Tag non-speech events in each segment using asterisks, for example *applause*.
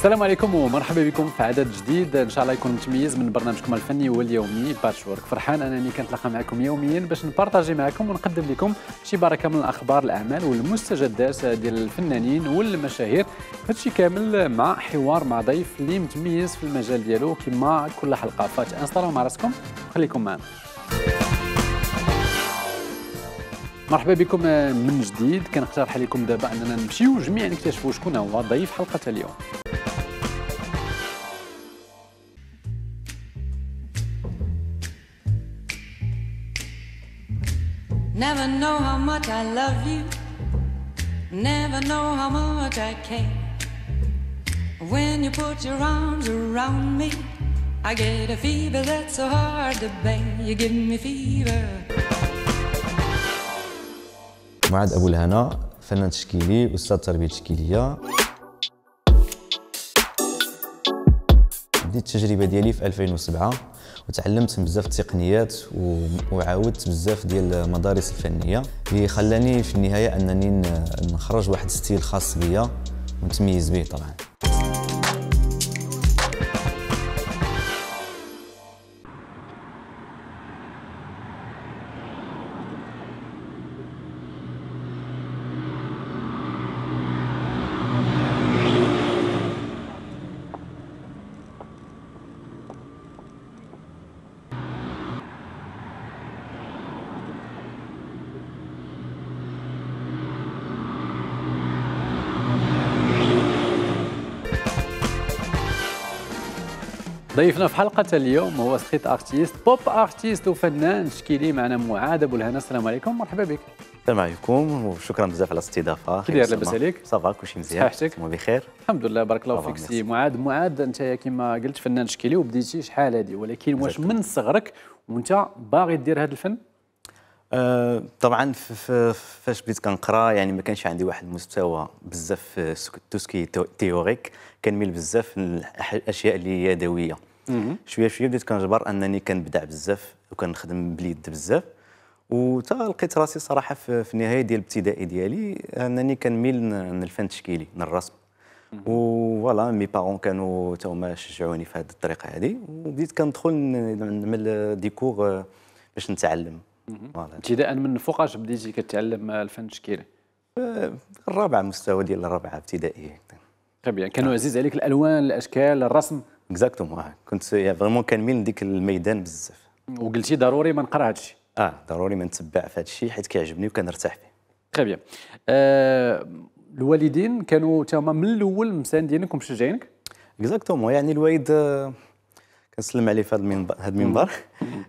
السلام عليكم ومرحبا بكم في عدد جديد ان شاء الله يكون متميز من برنامجكم الفني واليومي باتش وورك فرحان انني كنتلاقى معكم يوميا باش نبارطاجي معكم ونقدم لكم شي بركه من الاخبار الاعمال والمستجدات ديال الفنانين والمشاهير هادشي كامل مع حوار مع ضيف اللي متميز في المجال ديالو كما كل حلقه فتانستالو مع راسكم وخليكم معنا مرحبا بكم من جديد كنقترح لكم دابا اننا نمشيو جميعا نكتشفوا شكون هو ضيف حلقه اليوم Never know how much I love you. Never know how much I care. When you put your arms around me, I get a fever that's so hard to bear. You give me fever. معاد ابو الهنا فنان تشكيلي استاذ تربيه تشكيليه بديت التجربه ديالي في 2007 وتعلمت بزاف التقنيات وعاودت بزاف ديال المدارس الفنيه اللي خلاني في النهايه انني نخرج واحد ستيل خاص بيا ونتميز به طبعا ضيفنا في حلقة اليوم هو ستريت ارتيست بوب ارتيست وفنان تشكيلي معنا معاد ابو الهنا السلام عليكم مرحبا بك السلام عليكم وشكرا بزاف على الاستضافه كي داير لاباس عليك صافا كلشي مزيان صحتك بخير الحمد لله بارك الله فيك سي معاد معاد انت كما قلت فنان تشكيلي وبديتي شحال هذه ولكن واش من صغرك وانت باغي دير هذا الفن أه طبعا فاش بديت كنقرا يعني ما كانش عندي واحد المستوى بزاف آه، توسكي تيوريك كنميل بزاف الاشياء اللي يدويه شويه شويه بديت كنجبر انني كنبدع بزاف وكنخدم باليد بزاف وتا لقيت راسي صراحه في النهايه ديال الابتدائي ديالي انني كنميل للفن التشكيلي للرسم وفوالا مي بارون كانوا تا هما شجعوني في هذه الطريقه هذه وبديت كندخل نعمل ديكور آه، باش نتعلم ابتداء من فوقاش بديتي كتعلم الفن التشكيلي الرابعه آه، مستوى ديال الرابعه ابتدائي كانوا عزيز عليك الالوان الاشكال الرسم اكزاكتومون اه كنت فريمون كان ميل لديك الميدان بزاف وقلتي ضروري ما نقرا الشيء اه ضروري ما نتبع في الشيء حيت كيعجبني وكنرتاح فيه تري بيان euh، الوالدين كانوا تا هما من الاول مساندينك ومشجعينك اكزاكتومون يعني الوالد آه، كنسلم عليه في هذا المنبر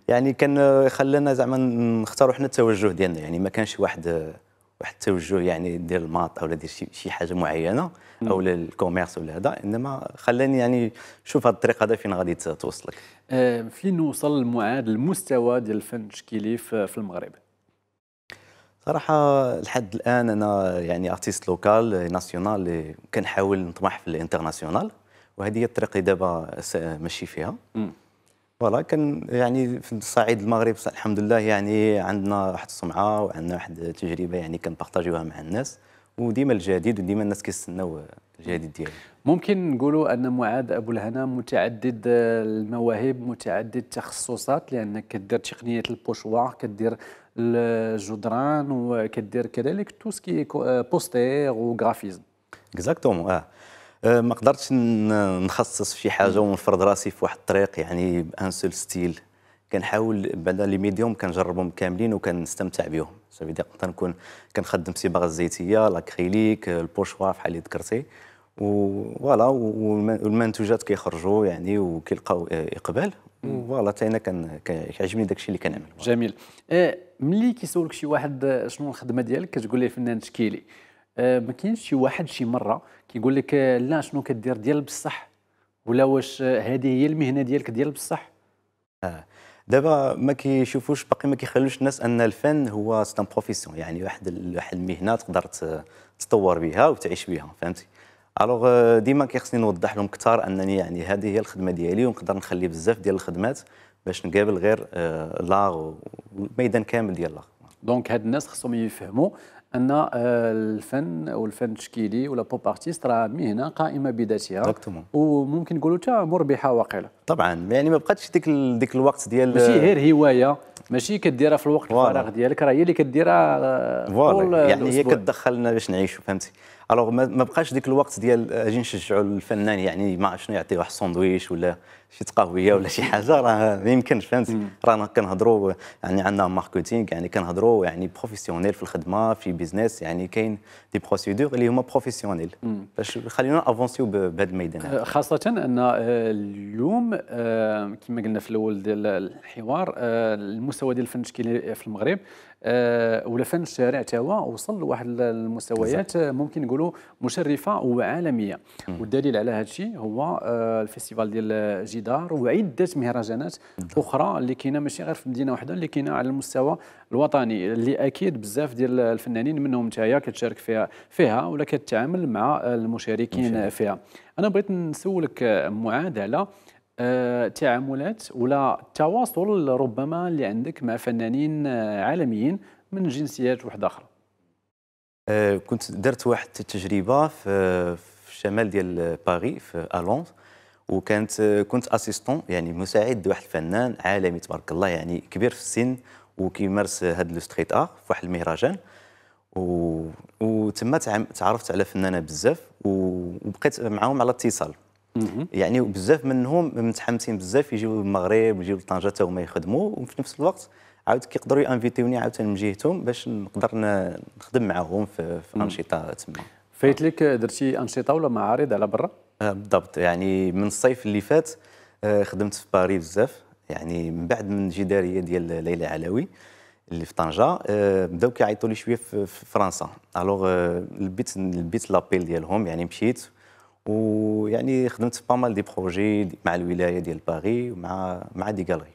يعني كان آه، خلانا زعما نختاروا حنا التوجه ديالنا يعني ما كانش واحد آه، واحد التوجه يعني دير الماط ولا دير شي حاجه معينه او الكوميرس ولا هذا انما خلاني يعني شوف هذا الطريق هذا فين غادي توصلك آه فين نوصل المعاد المستوى ديال الفن التشكيلي في المغرب صراحة لحد الآن أنا يعني ارتيست لوكال ناسيونال كنحاول نطمح في الانترناسيونال وهذه هي الطريق اللي دابا ماشي فيها م. فوالا كان يعني في الصعيد المغرب الحمد لله يعني عندنا واحد السمعه وعندنا واحد التجربه يعني كنبارطاجيوها مع الناس وديما الجديد وديما الناس كيستناو الجديد ديالي ممكن نقولوا ان معاذ ابو الهنا متعدد المواهب متعدد التخصصات لانك كدير تقنيه البوشوار كدير الجدران وكدير كذلك تو سكي بوستير وغرافيزم اكزاكتومون اه آه، ما قدرتش نخصص في حاجه ونفرض راسي في واحد الطريق يعني بان سول ستيل كنحاول بعدا لي ميديوم كنجربهم كاملين وكنستمتع بهم صافي نقدر نكون كنخدم صباغه الزيتيه لاكريليك البوشوار بحال اللي ذكرتي فوالا والمنتوجات كيخرجوا يعني وكيلقاو اقبال فوالا حتى انا كيعجبني داكشي اللي كنعمل جميل آه، ملي كيسولك شي واحد آه، شنو الخدمه ديالك كتقول ليه فنان تشكيلي آه، ما كاينش شي واحد شي مره كيقول لك آه، لا شنو كدير ديال بصح ولا واش آه، هذه هي المهنه ديالك ديال بصح آه. دابا ما كيشوفوش باقي ما كيخلوش الناس ان الفن هو ستان بروفيسيون يعني واحد واحد المهنه تقدر تطور بها وتعيش بها فهمتي الوغ ديما كيخصني نوضح لهم كثار انني يعني هذه هي الخدمه ديالي ونقدر نخلي بزاف ديال الخدمات باش نقابل غير لاغ والميدان كامل ديال لاغ دونك هاد الناس خصهم يفهموا ان آه، الفن او الفن التشكيلي ولا بوب ارتيست راه مهنه قائمه بذاتها وممكن نقولوا حتى مربحه واقيلا طبعا يعني ما بقاتش ديك ديك الوقت ديال ماشي غير هوايه ماشي كديرها في الوقت الفراغ ديالك راه هي اللي كديرها آه، يعني هي كتدخلنا باش نعيشوا فهمتي الوغ ما بقاش ديك الوقت ديال اجي نشجعوا الفنان يعني ما شنو يعطي واحد الساندويش ولا شي تقهويه ولا شي حاجه راه ما يمكنش فهمتي رانا كنهضروا يعني عندنا ماركتينغ يعني كنهضروا يعني بروفيسيونيل في الخدمه في بيزنس يعني كاين دي بروسيدور اللي هما بروفيسيونيل باش خلينا افونسيو بهذا الميدان خاصه ان اليوم كما قلنا في الاول ديال الحوار المستوى ديال الفن التشكيلي في المغرب آه، ولا فن الشارع توا وصل لواحد المستويات آه، ممكن نقولوا مشرفه وعالميه والدليل على هذا الشيء هو آه، الفيستيفال ديال جدار وعده مهرجانات اخرى اللي كاينه ماشي غير في مدينه واحده اللي كاينه على المستوى الوطني اللي اكيد بزاف ديال الفنانين منهم نتايا كتشارك فيها فيها ولا كتعامل مع المشاركين فيها انا بغيت نسولك معاذ على آه، تعاملات ولا التواصل ربما اللي عندك مع فنانين آه، عالميين من جنسيات واحده اخرى آه، كنت درت واحد التجربه في الشمال ديال باري في الونس وكانت كنت اسيستون يعني مساعد واحد الفنان عالمي تبارك الله يعني كبير في السن وكيمارس هاد لو ستريت ار في واحد المهرجان و وتما تعرفت على فنانه بزاف وبقيت معاهم على اتصال يعني وبزاف منهم متحمسين بزاف يجيو المغرب يجيو لطنجه حتى هما يخدموا وفي نفس الوقت عاود كيقدروا يانفيتيوني عاوتاني من جهتهم باش نقدر نخدم معاهم في, في انشطه تما فايت لك درتي انشطه ولا معارض على برا أه، بالضبط يعني من الصيف اللي فات أه، خدمت في باري بزاف يعني من بعد من الجداريه ديال ليلى علوي اللي في طنجه أه، بداو كيعيطوا لي شويه في فرنسا الوغ لبيت لبيت لابيل ديالهم يعني مشيت ويعني خدمت با مال دي بروجي مع الولايه ديال باغي ومع مع دي غالري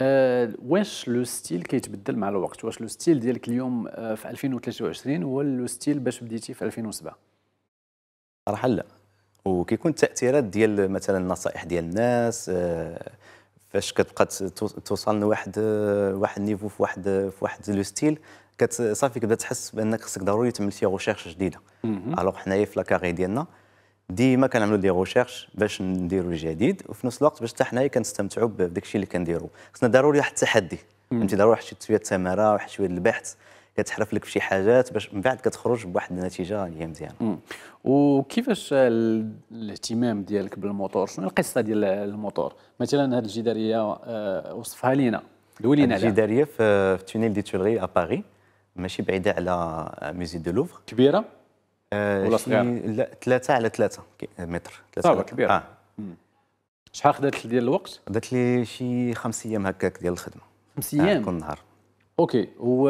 أه واش لو ستيل كيتبدل مع الوقت واش لو ستيل ديالك اليوم آه، في 2023 هو لو ستيل باش بديتي في 2007 صراحه لا وكيكون التاثيرات ديال مثلا النصائح ديال الناس آه، فاش كتبقى توصل لواحد آه، واحد النيفو في واحد في واحد لو ستيل صافي كتبدا تحس بانك خصك ضروري تعمل شي ريشيرش جديده الوغ حنايا في لاكاري ديالنا ديما كنعملوا دي ريشيرش باش نديروا جديد وفي نفس الوقت باش حتى حنايا كنستمتعوا بداك الشيء اللي كنديروا خصنا ضروري واحد التحدي فهمتي ضروري واحد شويه التماره واحد شويه البحث كتحرف لك في شي حاجات باش من بعد كتخرج بواحد النتيجه اللي هي مزيانه وكيفاش الاهتمام ديالك بالموتور شنو القصه ديال الموتور مثلا هذه الجداريه آه، وصفها لينا لينا الجداريه في تونيل دي تولغي ا باري ماشي بعيده على ميزي دو لوفر كبيره آه، ولا صغير؟ لا ثلاثة على ثلاثة متر ثلاثة كبيرة اه شحال خدات ديال الوقت؟ خدات لي شي خمس ايام هكاك ديال الخدمة خمس آه، ايام؟ آه كل نهار اوكي و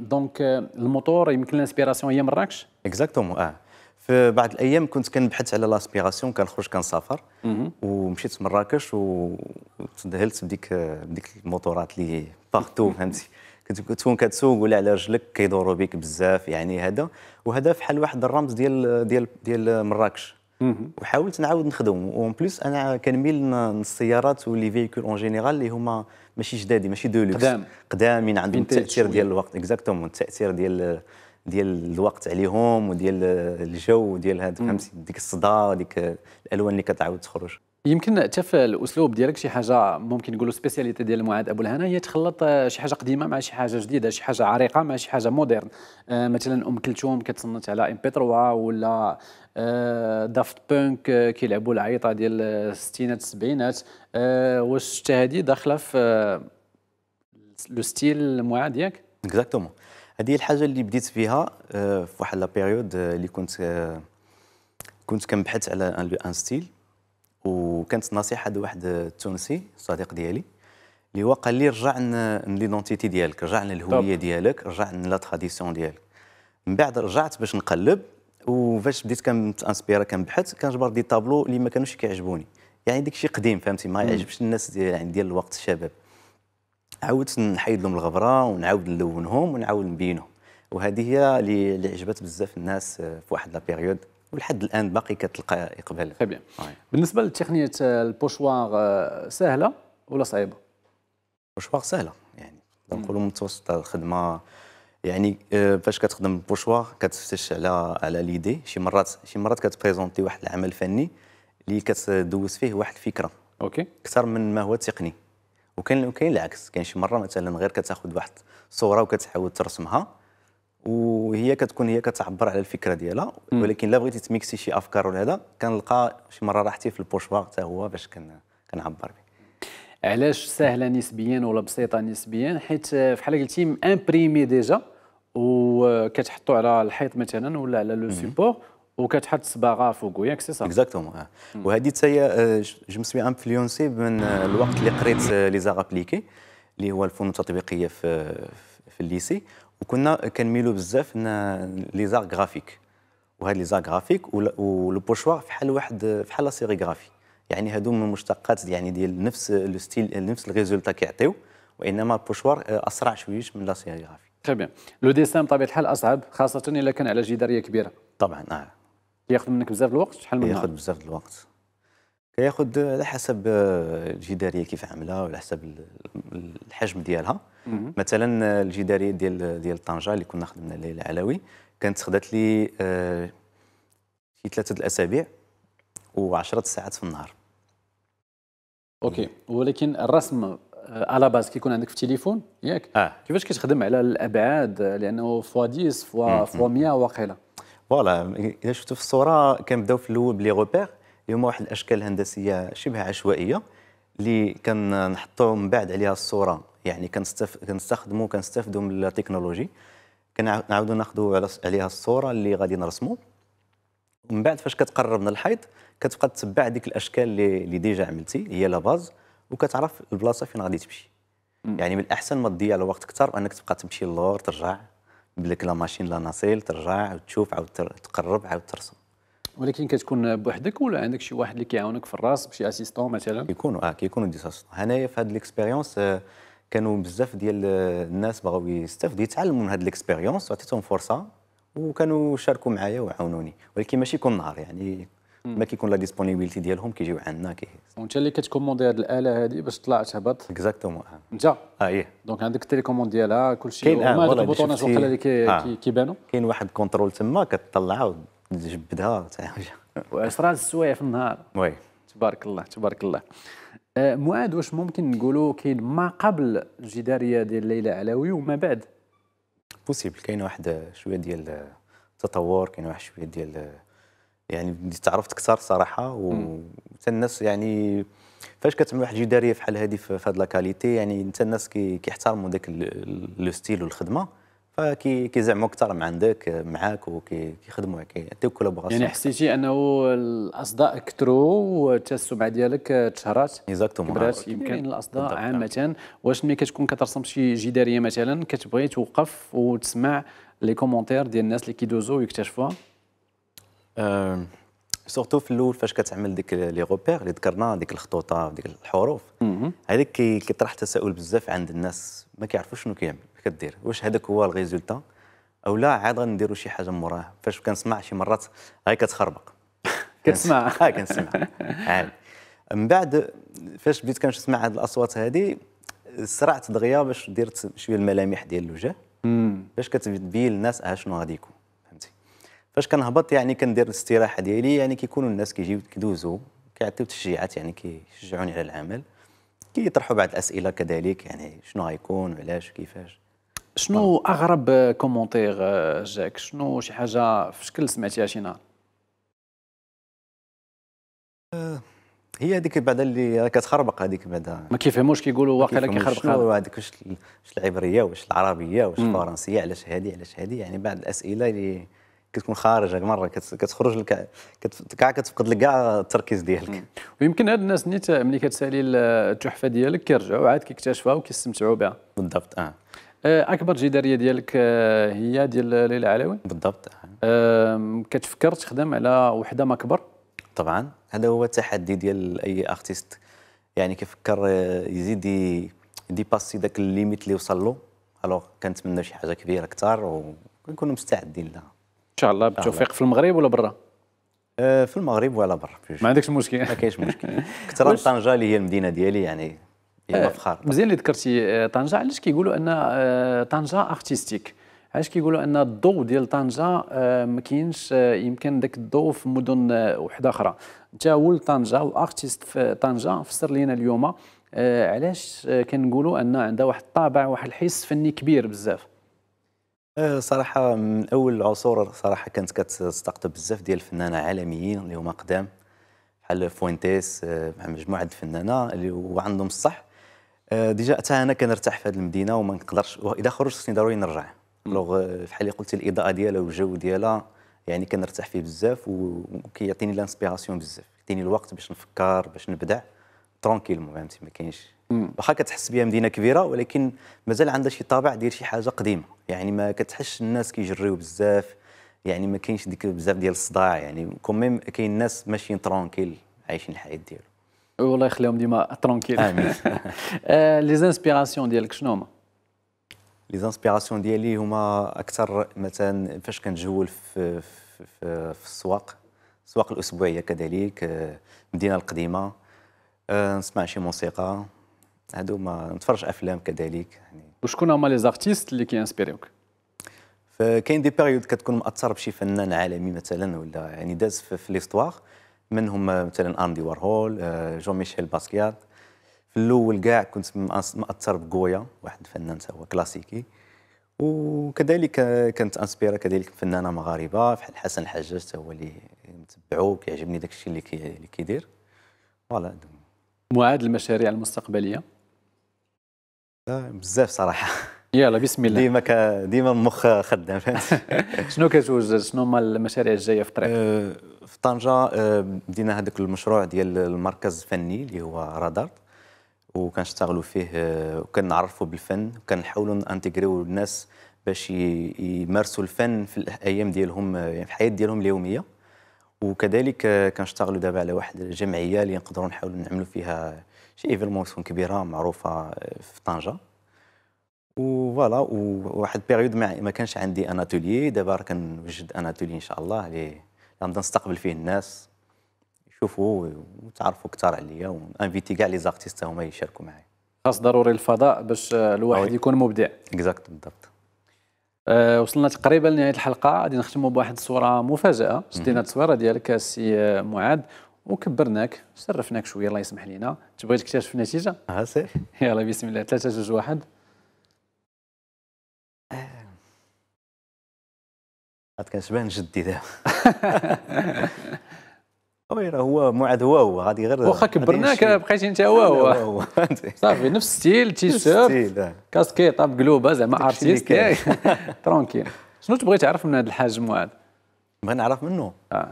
دونك آه، الموتور يمكن الانسبيراسيون هي مراكش؟ اكزاكتومون اه في بعض الايام كنت كنبحث على لاسبيراسيون كنخرج كنسافر ومشيت مراكش وتذهلت بديك بديك الموتورات اللي بارتو فهمتي كتكون كتسوق ولا على رجلك كيدوروا بك بزاف يعني هذا وهذا فحال واحد الرمز ديال ديال ديال مراكش وحاولت نعاود نخدم اون بليس انا كنميل للسيارات ولي فيكول اون جينيرال اللي هما ماشي جدادي ماشي دو لوكس قدام قدامين عندهم التاثير ديال الوقت اكزاكتومون التاثير ديال ديال الوقت عليهم وديال الجو وديال هذا فهمتي ديك الصدى وديك الالوان اللي كتعاود تخرج يمكن حتى في الاسلوب ديالك شي حاجه ممكن نقولوا سبيسياليتي ديال معاذ ابو الهنا هي تخلط آه، شي حاجه قديمه مع شي حاجه جديده شي حاجه عريقه مع شي حاجه موديرن آه مثلا ام كلثوم كتصنت على ام بي 3 ولا آه دافت بانك آه، كيلعبوا العيطه ديال الستينات السبعينات آه واش حتى هذه داخله في آه، لو ستيل معاذ ياك اكزاكتومون هذه الحاجه اللي بديت فيها في واحد لا بيريود اللي كنت كنت كنبحث على ان ستيل وكانت نصيحه لواحد التونسي صديق ديالي اللي هو قال لي رجع ليدونتيتي ديالك رجع للهويه ديالك رجع لا تراديسيون ديالك من بعد رجعت باش نقلب وفاش بديت كنتانسبيرا كنبحث كنجبر دي طابلو اللي ما كانوش كيعجبوني يعني داك الشيء قديم فهمتي ما يعجبش الناس ديال يعني ديال الوقت الشباب عاودت نحيد لهم الغبره ونعاود نلونهم ونعاود نبينهم وهذه هي اللي عجبت بزاف الناس في واحد لا بيريود ولحد الان باقي كتلقى اقبال بيان بالنسبه لتقنيه آه، البوشوار آه، سهله ولا صعيبه البوشوار سهله يعني نقولوا متوسطه الخدمه يعني آه، فاش كتخدم البوشوار كتفتش على على ليدي شي مرات شي مرات كتبريزونتي واحد العمل فني اللي كتدوز فيه واحد الفكره اوكي اكثر من ما هو تقني وكاين وكاين العكس كاين شي مره مثلا غير كتاخذ واحد الصوره وكتحاول ترسمها وهي كتكون هي كتعبر على الفكره ديالها ولكن لا بغيتي تميكسي شي افكار ولا هذا كنلقى شي مره راحتي في البوشفار حتى هو باش كنعبر به علاش سهله نسبيا ولا بسيطه نسبيا حيت بحال قلتي امبريمي ديجا وكتحطو على الحيط مثلا ولا على لو سيبور وكتحط صباغه فوق ياك سي صح اكزاكتومون وهذه حتى هي جو مسوي انفلونسي من آه، الوقت اللي قريت لي آه، زابليكي اللي هو الفنون التطبيقيه في آه، في الليسي وكنا كنميلوا بزاف لي زار غرافيك وهاد لي زار غرافيك ولو بوشوار فحال واحد فحال سيريغرافي يعني هادو من مشتقات يعني ديال نفس لو ستيل نفس الريزولتا كيعطيو وانما البوشوار اسرع شويه من لا سيريغرافي تري بيان لو ديسان بطبيعه الحال اصعب خاصه الا كان على جداريه كبيره طبعا اه ياخذ منك بزاف الوقت شحال من ياخذ بزاف الوقت كياخذ على حسب آه، الجداريه كيف عامله وعلى حسب الحجم ديالها مثلا آه، الجداريه ديال ديال طنجه اللي كنا خدمنا ليلى علوي كانت خدات لي آه، شي ثلاثه الاسابيع و10 ساعات في النهار اوكي ولكن الرسم على باز كيكون عندك في التليفون ياك آه. كيفاش كتخدم على الابعاد لانه فوا 10 فوا فوا 100 واقيلا فوالا اذا شفتوا في الصوره كنبداو في الاول بلي روبير اليوم واحد الاشكال هندسيه شبه عشوائيه اللي كنحطو من بعد عليها الصوره يعني كنستخدمو كنستخدموا كنستافدوا من التكنولوجي كنعاودوا ناخذوا عليها الصوره اللي غادي نرسموا ومن بعد فاش كتقرب من الحيط كتبقى تتبع ديك الاشكال اللي, اللي ديجا عملتي هي لا باز وكتعرف البلاصه فين غادي تمشي يعني من الاحسن ما تضيع الوقت اكثر انك تبقى تمشي للور ترجع بلك لا ماشين لا ناسيل ترجع وتشوف عاود تقرب عاود ترسم ولكن كتكون بوحدك ولا عندك شي واحد اللي كيعاونك في الراس بشي اسيستون مثلا كيكونوا اه كيكونوا دي اسيستون هنايا في هذه آه، الاكسبيريونس كانوا بزاف ديال الناس بغاو يستافدوا يتعلموا من هذه الاكسبيريونس عطيتهم فرصه وكانوا شاركوا معايا وعاونوني ولكن ماشي كل نهار يعني ما كيكون لا ديسبونيبيليتي ديالهم كيجيو عندنا كي وانت اللي كتكوموندي هذه الاله هذه باش طلع تهبط اكزاكتومون آه. انت اه ايه دونك عندك التليكوموند ديالها كلشي كاين هذوك آه، البوطونات وقيلا اللي كيبانوا كاين واحد كونترول تما كتطلع تجبدها تاع وعشرة السوايع في النهار وي تبارك الله تبارك الله آه، معاذ واش ممكن نقولوا كاين ما قبل الجداريه ديال ليلى علوي وما بعد بوسيبل كاين واحد شويه ديال التطور كاين واحد شويه ديال يعني بديت تعرفت اكثر صراحه وحتى الناس يعني فاش كتعمل واحد الجداريه بحال هذه في هذه لاكاليتي يعني انت الناس كيحترموا داك لو ستيل والخدمه فكي كي زعما كثر عندك معاك وكيخدموا كيعطيوك كولابوراسيون يعني حسيتي انه الاصداء كثروا وتا السمعه ديالك تشهرات اكزاكتومون كبرات يمكن الاصداء عامه واش ملي كتكون كترسم شي جداريه مثلا كتبغي توقف وتسمع لي كومونتير ديال الناس اللي كيدوزوا ويكتشفوها أه سورتو في الاول فاش كتعمل ديك لي روبير اللي ذكرنا ديك الخطوطه وديك الحروف هذيك كيطرح تساؤل بزاف عند الناس ما كيعرفوش شنو كيعمل كدير واش هذاك هو الريزولتا او لا عاد غنديروا شي حاجه موراه فاش كنسمع شي مرات غير كتخربق *laughs* كتسمع ها كنسمع *laughs* عاد من بعد فاش بديت كنسمع هاد الاصوات هذه سرعت دغيا باش درت شويه الملامح ديال الوجه باش كتبين للناس اه شنو غادي يكون فاش كنهبط يعني كندير الاستراحه ديالي يعني كيكونوا الناس كيجيو كيدوزوا كيعطيو تشجيعات يعني كيشجعوني على العمل كيطرحوا بعض الاسئله كذلك يعني شنو غيكون وعلاش وكيفاش شنو اغرب كومونتير آه، جاك شنو شي حاجه في شكل سمعتيها شي نهار آه، هي هذيك بعدا اللي كتخربق هذيك بعدا ما كيفهموش كيقولوا واقيلا كيخربق شنو هذيك واش واش العبريه واش العربيه واش الفرنسيه علاش هذه علاش هذه يعني بعض الاسئله اللي كتكون خارجك مره كتخرج لك كاع كتفقد لك كاع التركيز ديالك ويمكن هاد الناس نيت ملي كتسالي التحفه ديالك كيرجعوا عاد كيكتشفوها وكيستمتعوا بها بالضبط آه. اه اكبر جداريه ديالك آه، هي ديال ليلى علوي بالضبط أه كتفكر تخدم على وحده ما كبر طبعا هذا هو التحدي ديال اي ارتيست يعني كيفكر آه، يزيد يديباسي داك الليميت اللي وصل له الوغ كنتمنى شي حاجه كبيره اكثر ونكونوا مستعدين لها ان شاء الله بالتوفيق آه، في المغرب ولا برا في المغرب ولا برا ما عندكش مشكل ما كاينش مشكل *laughs* كثر طنجه اللي هي المدينه ديالي يعني هي آه، فخار مزيان اللي ذكرتي آه، طنجه علاش كيقولوا ان طنجه ارتستيك علاش كيقولوا ان الضوء ديال طنجه ما كاينش يمكن ذاك الضوء في مدن وحده اخرى انت ولد طنجه وارتيست في طنجه فسر لينا اليوم علاش كنقولوا ان عندها واحد الطابع واحد الحس فني كبير بزاف آه، صراحة من أول العصور صراحة كانت كتستقطب بزاف ديال الفنانة عالميين اللي هما قدام بحال فوينتيس آه، بحال مجموعة الفنانة اللي وعندهم الصح آه، ديجا حتى أنا كنرتاح في هذه المدينة وما نقدرش وإذا خرجت خصني ضروري نرجع بلوغ بحال اللي قلت الإضاءة ديالها والجو ديالها يعني كنرتاح فيه بزاف وكيعطيني لانسبيراسيون بزاف كيعطيني الوقت باش نفكر باش نبدع ترونكيلمون فهمتي ما كاينش واخا كتحس بها مدينه كبيره ولكن مازال عندها شي طابع ديال شي حاجه قديمه يعني ما كتحسش الناس كيجريو بزاف يعني ما كاينش ديك بزاف ديال الصداع يعني كوميم كاين الناس ماشيين ترونكيل عايشين الحياه ديالهم والله يخليهم ديما ترونكيل امين لي *laughs* زانسبيراسيون آه، ديالك شنو هما لي زانسبيراسيون ديالي هما اكثر مثلا فاش كنجول في في, في السواق السواق الاسبوعيه كذلك المدينه آه، القديمه أه، نسمع شي موسيقى هادو ما نتفرج افلام كذلك يعني وشكون هما لي زارتيست اللي كينسبيريوك فكاين دي بيريود كتكون مأثر بشي فنان عالمي مثلا ولا يعني داز في ليستواغ منهم مثلا اندي وارهول جون ميشيل باسكيات في الاول كاع كنت مأثر بجويا واحد الفنان هو كلاسيكي وكذلك كانت انسبيرا كذلك فنانه مغاربه بحال حسن الحجاج هو اللي نتبعو كيعجبني داكشي اللي كيدير فوالا معاد المشاريع المستقبليه بزاف صراحه يلا بسم الله ديما ك... ديما مخ خدام *laughs* شنو كتوجد شنو هما المشاريع الجايه في الطريق أه، في طنجه أه، بدينا هذاك المشروع ديال المركز الفني اللي هو رادار وكنشتغلوا فيه أه، وكنعرفوا بالفن وكنحاولوا نانتيغريو الناس باش يمارسوا الفن في الايام ديالهم يعني في الحياه ديالهم اليوميه وكذلك كنشتغلوا دابا على واحد الجمعيه اللي نقدروا نحاولوا نعملوا فيها شي ايفيلمونسيون كبيره معروفه في طنجه وفوالا وواحد بيريود ما, كانش عندي اناتولي دابا راه كنوجد اناتولي ان شاء الله اللي غنبدا نستقبل فيه الناس يشوفوا وتعرفوا اكثر عليا وانفيتي كاع لي زارتيست هما يشاركوا معايا خاص ضروري الفضاء باش الواحد يكون مبدع اكزاكت بالضبط آه، وصلنا تقريبا لنهايه الحلقه غادي نختموا بواحد الصوره مفاجاه شدينا التصويره ديالك السي آه، معاذ وكبرناك شرفناك شويه الله يسمح لينا تبغي تكتشف النتيجه ها آه، سير يلا بسم الله 3 2 1 عاد كنشبه جدي دابا *laughs* وي راه هو معاد هو هو غادي غير واخا كبرناك بقيتي انت هو هو *laughs* صافي نفس ستيل تيشيرت آه. كاسكيطه بقلوبه زعما ارتيست *laughs* ترونكيل شنو تبغي تعرف من هذا الحاج معاد؟ ما نعرف منه اه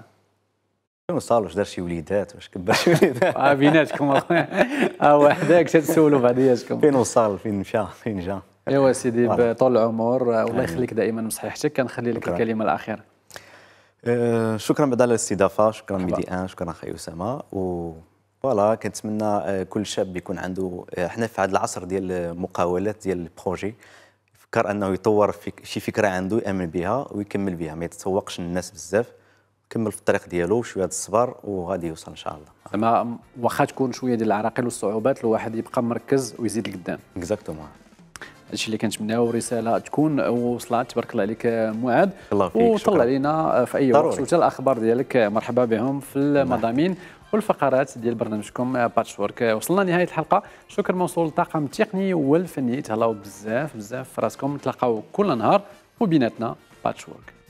شنو صالو واش دار شي وليدات واش كبر شي وليدات اه بيناتكم *laughs* اه وحداك تتسولوا بعضياتكم فين وصل فين مشى فين جا ايوا سيدي بطول العمر آه، الله يخليك دائما بصحيحتك كنخلي لك الكلمه الاخيره آه، شكرا بدل الاستضافه شكرا ميدي ان شكرا اخي اسامه و فوالا كنتمنى آه، كل شاب يكون عنده آه، حنا في هذا العصر ديال المقاولات ديال البروجي يفكر انه يطور في شي فكره عنده يامن بها ويكمل بها ما يتسوقش الناس بزاف يكمل في الطريق ديالو شويه الصبر وغادي يوصل ان شاء الله زعما واخا تكون شويه ديال العراقيل والصعوبات الواحد يبقى مركز ويزيد لقدام اكزاكتومون هادشي اللي كنتمناو رساله تكون وصلت تبارك الله عليك معاد الله فيك وطلع علينا في اي وقت وتا الاخبار ديالك مرحبا بهم في المضامين والفقرات ديال برنامجكم باتش وورك وصلنا لنهايه الحلقه شكر موصول للطاقم التقني والفني تهلاو بزاف بزاف في راسكم نتلاقاو كل نهار وبيناتنا باتش وورك